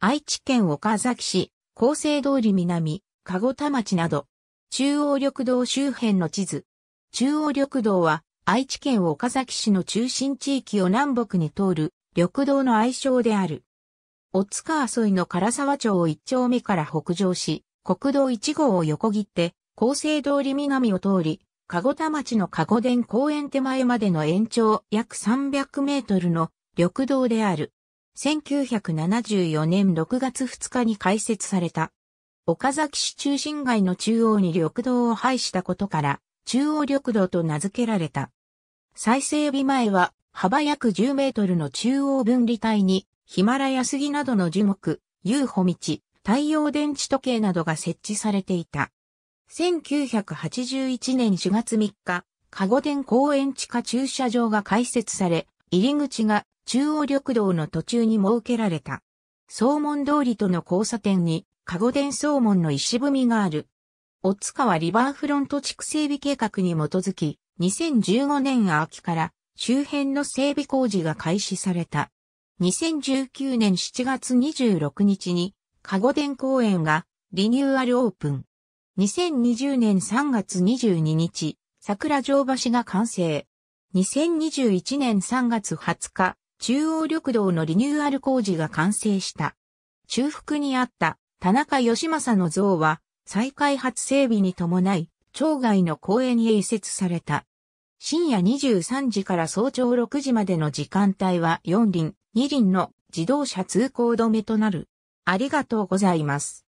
愛知県岡崎市、厚生通り南、かご田町など、中央緑道周辺の地図。中央緑道は、愛知県岡崎市の中心地域を南北に通る、緑道の愛称である。オ塚川沿いの唐沢町を一丁目から北上し、国道1号を横切って、厚生通り南を通り、かご田町の鹿児電公園手前までの延長約300メートルの緑道である。1974年6月2日に開設された。岡崎市中心街の中央に緑道を配したことから、中央緑道と名付けられた。再整備前は、幅約10メートルの中央分離帯に、ヒマラヤ杉などの樹木、遊歩道、太陽電池時計などが設置されていた。1981年4月3日、加護電公園地下駐車場が開設され、入り口が中央緑道の途中に設けられた。総門通りとの交差点に、加護伝総門の石踏みがある。オツはリバーフロント地区整備計画に基づき、2015年秋から周辺の整備工事が開始された。2019年7月26日に、加護伝公園がリニューアルオープン。2020年3月22日、桜城橋が完成。2021年3月20日、中央緑道のリニューアル工事が完成した。中腹にあった田中義政の像は再開発整備に伴い、町外の公園へ移設された。深夜23時から早朝6時までの時間帯は4輪、2輪の自動車通行止めとなる。ありがとうございます。